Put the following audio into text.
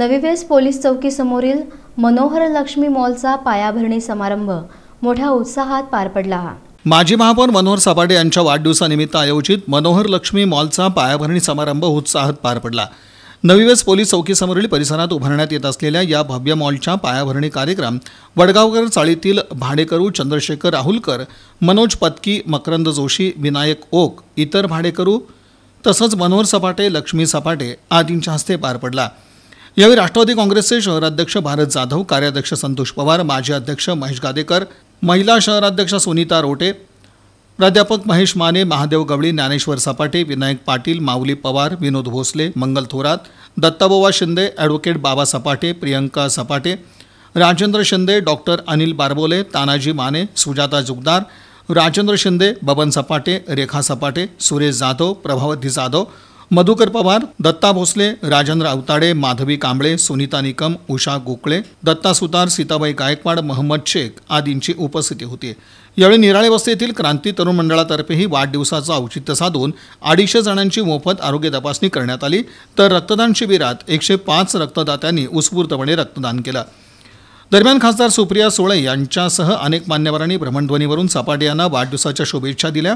नवीवेस police चौकीसमोरील मनोहर लक्ष्मी मॉलचा पायाभरणी समारंभ मोठ्या उत्साहात पार पडला माजी महापौर मनोहर सपाटे यांच्या वाढदिवसानिमित्त आयोजित मनोहर लक्ष्मी मॉलचा पायाभरणी समारंभ उत्साहात पार पडला नवीवेस पोलीस चौकीसमोरील परिसरात उभारण्यात येत असलेल्या या भव्य मॉलच्या पायाभरणी कार्यक्रम वडगावकर चाळीतील भाडेकरू चंद्रशेखर राहुलकर मनोज पत्की मकरंद जोशी विनायक ओक इतर भाडेकरू तसंच मनोहर सपाटे लक्ष्मी सपाटे आदींच्या हस्ते पार पडला यावेळी राष्ट्रवादी काँग्रेसचे शहराध्यक्ष भारत जाधव कार्याध्यक्ष संतोष पवार माजी अध्यक्ष महेश गादेकर महिला शहराध्यक्ष सुनीता रोटे प्राध्यापक महेश माने महादेव गवळी ज्ञानेश्वर सपाटे विनायक पाटील माऊली पवार विनोद भोसले मंगल थोरात दत्ताबोबा शिंदे ॲडव्होकेट बाबा सपाटे प्रियंका सपाटे राजेंद्र शिंदे डॉक्टर अनिल बारबोले तानाजी माने सुजाता जुगदार राजेंद्र शिंदे बबन सपाटे रेखा सपाटे सुरेश जाधव प्रभावती जाधव मधुकर पवार दत्ता भोसले राजेंद्र अवताडे माधवी कांबळे सुनीता निकम उषा गोकळे दत्ता सुतार सीताबाई गायकवाड महम्मद शेख आदींची उपस्थिती होती यावेळी निराळे वस्ती येथील क्रांती तरुण मंडळातर्फेही वाढदिवसाचं औचित्य साधून अडीचशे जणांची मोफत आरोग्य तपासणी करण्यात आली तर रक्तदान शिबिरात एकशे पाच रक्तदात्यांनी उत्स्फूर्तपणे रक्तदान केलं दरम्यान खासदार सुप्रिया सुळे यांच्यासह अनेक मान्यवरांनी भ्रमणध्वनीवरून सपाटे यांना वाढदिवसाच्या शुभेच्छा दिल्या